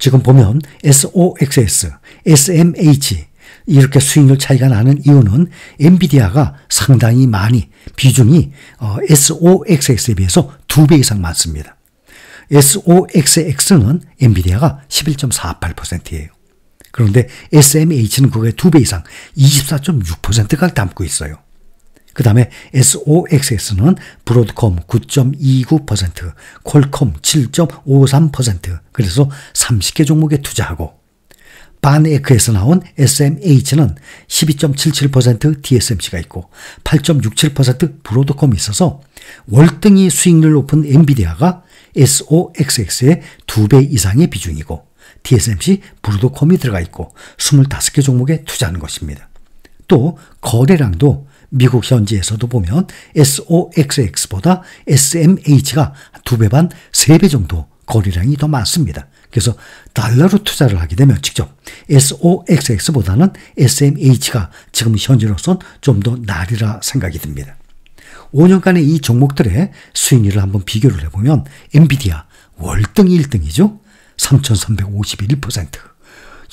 지금 보면 SOXS, SMH 이렇게 수익률 차이가 나는 이유는 엔비디아가 상당히 많이 비중이 어, SOXS에 비해서 두 배 이상 많습니다. SOXX는 엔비디아가 11.48%예요. 그런데 SMH는 그거의 두배 이상 24.6%가 담고 있어요. 그 다음에 SOXS는 브로드컴 9.29%, 콜컴 7.53%, 그래서 30개 종목에 투자하고, 반에크에서 나온 SMH는 12.77% DSMC가 있고 8.67% 브로드컴이 있어서 월등히 수익률 높은 엔비디아가 SOXX의 2배 이상의 비중이고 DSMC 브로드컴이 들어가 있고 25개 종목에 투자하는 것입니다. 또 거래량도 미국 현지에서도 보면 SOXX보다 SMH가 두 배 반, 세 배 정도 거래량이 더 많습니다. 그래서 달러로 투자를 하게 되면 직접 SOXX보다는 SMH가 지금 현재로선 좀더 날이라 생각이 듭니다. 5년간의 이 종목들의 수익률을 한번 비교를 해보면 엔비디아 월등 1등이죠. 3,351%.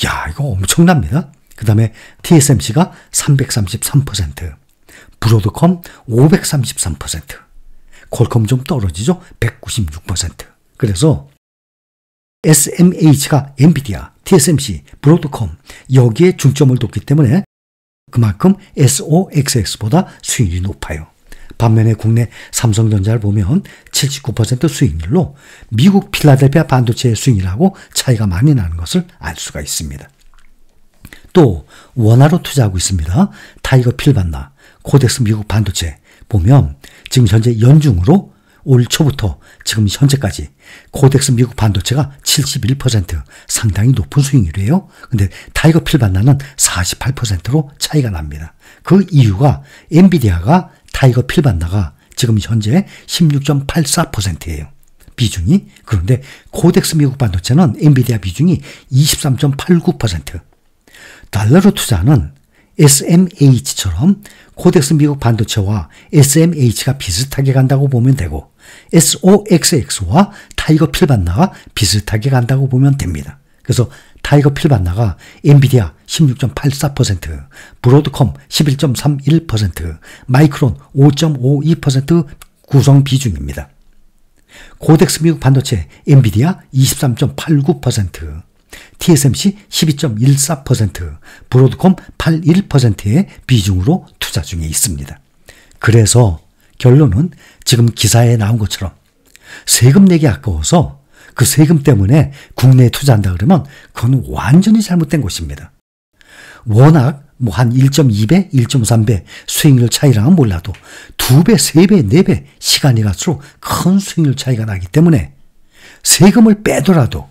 야 이거 엄청납니다. 그 다음에 TSMC가 333%. 브로드컴 533%, 콜컴 좀 떨어지죠? 196%. 그래서 SMH가 엔비디아, TSMC, 브로드컴 여기에 중점을 뒀기 때문에 그만큼 SOXX보다 수익률이 높아요. 반면에 국내 삼성전자를 보면 79% 수익률로 미국 필라델피아 반도체의 수익률하고 차이가 많이 나는 것을 알 수가 있습니다. 또 원화로 투자하고 있습니다. 타이거 필반나, 코덱스 미국 반도체 보면 지금 현재 연중으로 올 초부터 지금 현재까지 코덱스 미국 반도체가 71% 상당히 높은 수익률이에요. 근데 타이거 필반나는 48%로 차이가 납니다. 그 이유가 엔비디아가 타이거 필반나가 지금 현재 16.84%예요. 비중이 그런데 코덱스 미국 반도체는 엔비디아 비중이 23.89% 달러로 투자는 SMH처럼 코덱스 미국 반도체와 SMH가 비슷하게 간다고 보면 되고 SOXX와 타이거 필반나가 비슷하게 간다고 보면 됩니다. 그래서 타이거 필반나가 엔비디아 16.84%, 브로드컴 11.31%, 마이크론 5.52% 구성 비중입니다. 고덱스 미국 반도체 엔비디아 23.89%, TSMC 12.14%, 브로드콤 81%의 비중으로 투자 중에 있습니다. 그래서 결론은 지금 기사에 나온 것처럼 세금 내기 아까워서 그 세금 때문에 국내에 투자한다 그러면 그건 완전히 잘못된 것입니다. 워낙 뭐 한 1.2배, 1.3배 수익률 차이랑은 몰라도 2배, 3배, 4배 시간이 갈수록 큰 수익률 차이가 나기 때문에 세금을 빼더라도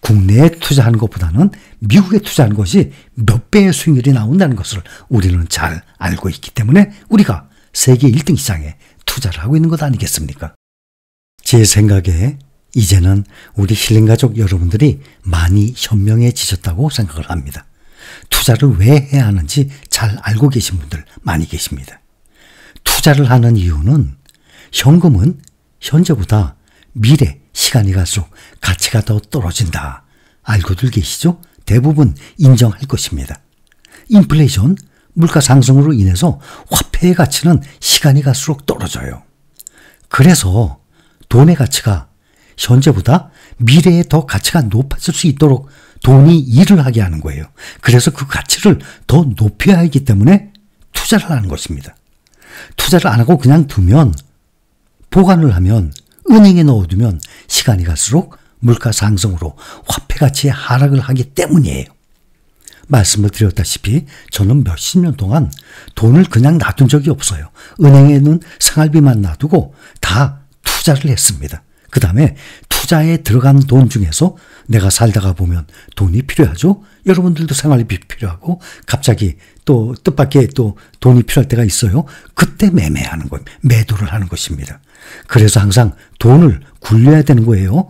국내에 투자하는 것보다는 미국에 투자하는 것이 몇 배의 수익률이 나온다는 것을 우리는 잘 알고 있기 때문에 우리가 세계 1등 시장에 투자를 하고 있는 것 아니겠습니까? 제 생각에 이제는 우리 힐링 가족 여러분들이 많이 현명해지셨다고 생각을 합니다. 투자를 왜 해야 하는지 잘 알고 계신 분들 많이 계십니다. 투자를 하는 이유는 현금은 현재보다 미래, 시간이 갈수록 가치가 더 떨어진다. 알고들 계시죠? 대부분 인정할 것입니다. 인플레이션, 물가 상승으로 인해서 화폐의 가치는 시간이 갈수록 떨어져요. 그래서 돈의 가치가 현재보다 미래에 더 가치가 높아질 수 있도록 돈이 일을 하게 하는 거예요. 그래서 그 가치를 더 높여야 하기 때문에 투자를 하는 것입니다. 투자를 안 하고 그냥 두면 보관을 하면 은행에 넣어두면 시간이 갈수록 물가 상승으로 화폐 가치의 하락을 하기 때문이에요. 말씀을 드렸다시피 저는 몇십 년 동안 돈을 그냥 놔둔 적이 없어요. 은행에는 생활비만 놔두고 다 투자를 했습니다. 그 다음에 투자에 들어간 돈 중에서 내가 살다가 보면 돈이 필요하죠. 여러분들도 생활비 필요하고 갑자기 또 뜻밖의 또 돈이 필요할 때가 있어요. 그때 매매하는 거예요. 매도를 하는 것입니다. 그래서 항상 돈을 굴려야 되는 거예요.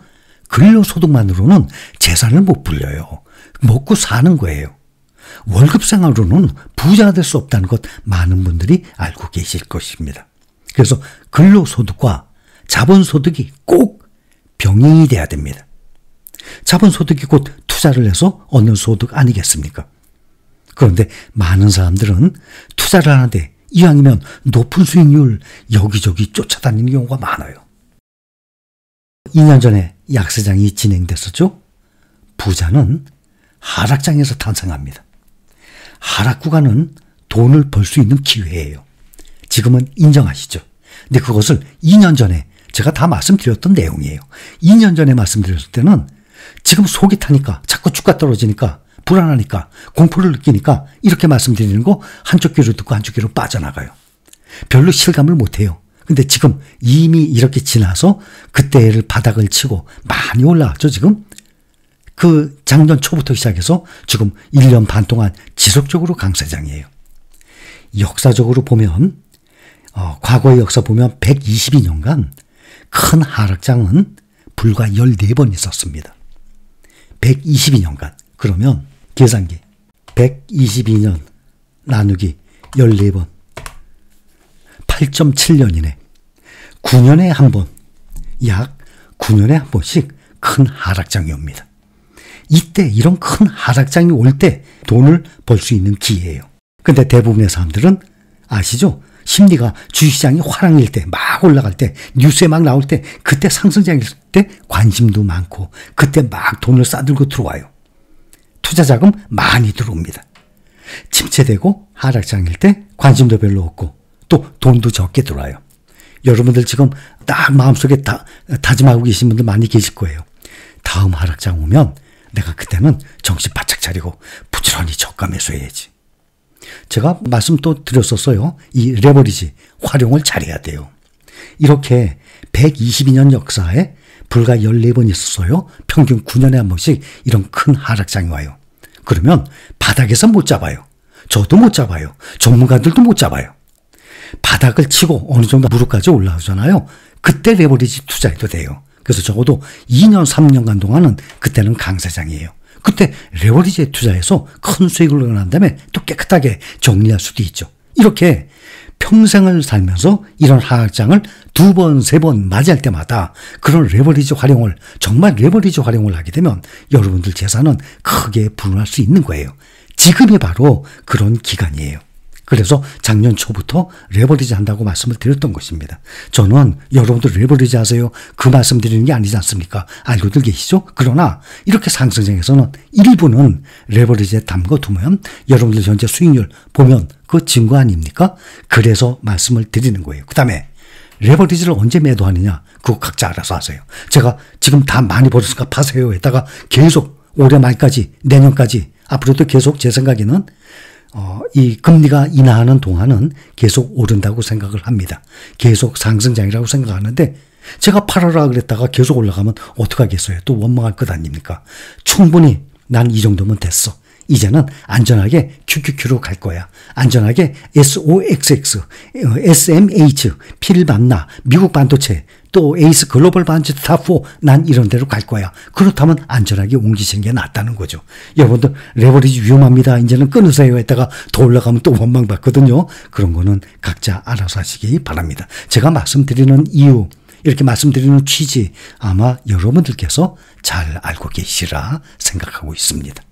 근로소득만으로는 재산을 못 불려요. 먹고 사는 거예요. 월급 생활로는 부자가 될 수 없다는 것 많은 분들이 알고 계실 것입니다. 그래서 근로소득과 자본소득이 꼭 병행이 돼야 됩니다. 자본소득이 곧 투자를 해서 얻는 소득 아니겠습니까? 그런데 많은 사람들은 투자를 하는데 이왕이면 높은 수익률 여기저기 쫓아다니는 경우가 많아요. 2년 전에 약세장이 진행됐었죠? 부자는 하락장에서 탄생합니다. 하락 구간은 돈을 벌 수 있는 기회예요. 지금은 인정하시죠? 근데 그것을 2년 전에 제가 다 말씀드렸던 내용이에요. 2년 전에 말씀드렸을 때는 지금 속이 타니까 자꾸 주가 떨어지니까 불안하니까 공포를 느끼니까 이렇게 말씀드리는 거 한쪽 귀로 듣고 한쪽 귀로 빠져나가요. 별로 실감을 못해요. 근데 지금 이미 이렇게 지나서 그때를 바닥을 치고 많이 올라왔죠, 지금? 그 작년 초부터 시작해서 지금 1년 반 동안 지속적으로 강세장이에요. 역사적으로 보면, 어, 과거의 역사 보면 122년간 큰 하락장은 불과 14번 있었습니다. 122년간. 그러면 계산기 122년 나누기 14번 8.7년이네. 9년에 한 번, 약 9년에 한 번씩 큰 하락장이 옵니다. 이때 이런 큰 하락장이 올 때 돈을 벌 수 있는 기회예요. 근데 대부분의 사람들은 아시죠? 심리가 주식시장이 화랑일 때, 막 올라갈 때, 뉴스에 막 나올 때, 그때 상승장일 때 관심도 많고, 그때 막 돈을 싸들고 들어와요. 투자 자금 많이 들어옵니다. 침체되고 하락장일 때 관심도 별로 없고, 또 돈도 적게 들어와요. 여러분들 지금 딱 마음속에 다, 다짐하고 계신 분들 많이 계실 거예요. 다음 하락장 오면 내가 그때는 정신 바짝 차리고 부지런히 적감해서해야지 제가 말씀 또 드렸었어요. 이 레버리지 활용을 잘해야 돼요. 이렇게 122년 역사에 불과 14번 있었어요. 평균 9년에 한 번씩 이런 큰 하락장이 와요. 그러면 바닥에서 못 잡아요. 저도 못 잡아요. 전문가들도 못 잡아요. 바닥을 치고 어느 정도 무릎까지 올라오잖아요. 그때 레버리지 투자해도 돼요. 그래서 적어도 2년, 3년간 동안은 그때는 강세장이에요. 그때 레버리지에 투자해서 큰 수익을 얻은 다음에 또 깨끗하게 정리할 수도 있죠. 이렇게 평생을 살면서 이런 하악장을 두 번, 세 번 맞이할 때마다 그런 레버리지 활용을, 정말 레버리지 활용을 하게 되면 여러분들 재산은 크게 불어날 수 있는 거예요. 지금이 바로 그런 기간이에요. 그래서 작년 초부터 레버리지 한다고 말씀을 드렸던 것입니다. 저는 여러분들 레버리지 하세요. 그 말씀 드리는 게 아니지 않습니까? 알고들 계시죠? 그러나 이렇게 상승장에서는 일부는 레버리지에 담궈 두면 여러분들 현재 수익률 보면 그 증거 아닙니까? 그래서 말씀을 드리는 거예요. 그 다음에 레버리지를 언제 매도하느냐? 그거 각자 알아서 하세요. 제가 지금 다 많이 벌었으니까 파세요. 했다가 계속 올해 말까지, 내년까지, 앞으로도 계속 제 생각에는 어, 이 금리가 인하하는 동안은 계속 오른다고 생각을 합니다. 계속 상승장이라고 생각하는데 제가 팔아라 그랬다가 계속 올라가면 어떡하겠어요? 또 원망할 것 아닙니까? 충분히 난 이 정도면 됐어. 이제는 안전하게 QQQ로 갈 거야. 안전하게 SOXX, SMH, 필반나, 미국 반도체, 또 에이스 글로벌 반지체 탑4 난 이런 데로 갈 거야. 그렇다면 안전하게 옮기시는 게 낫다는 거죠. 여러분들 레버리지 위험합니다. 이제는 끊으세요 했다가 더 올라가면 또 원망받거든요. 그런 거는 각자 알아서 하시기 바랍니다. 제가 말씀드리는 이유 이렇게 말씀드리는 취지 아마 여러분들께서 잘 알고 계시라 생각하고 있습니다.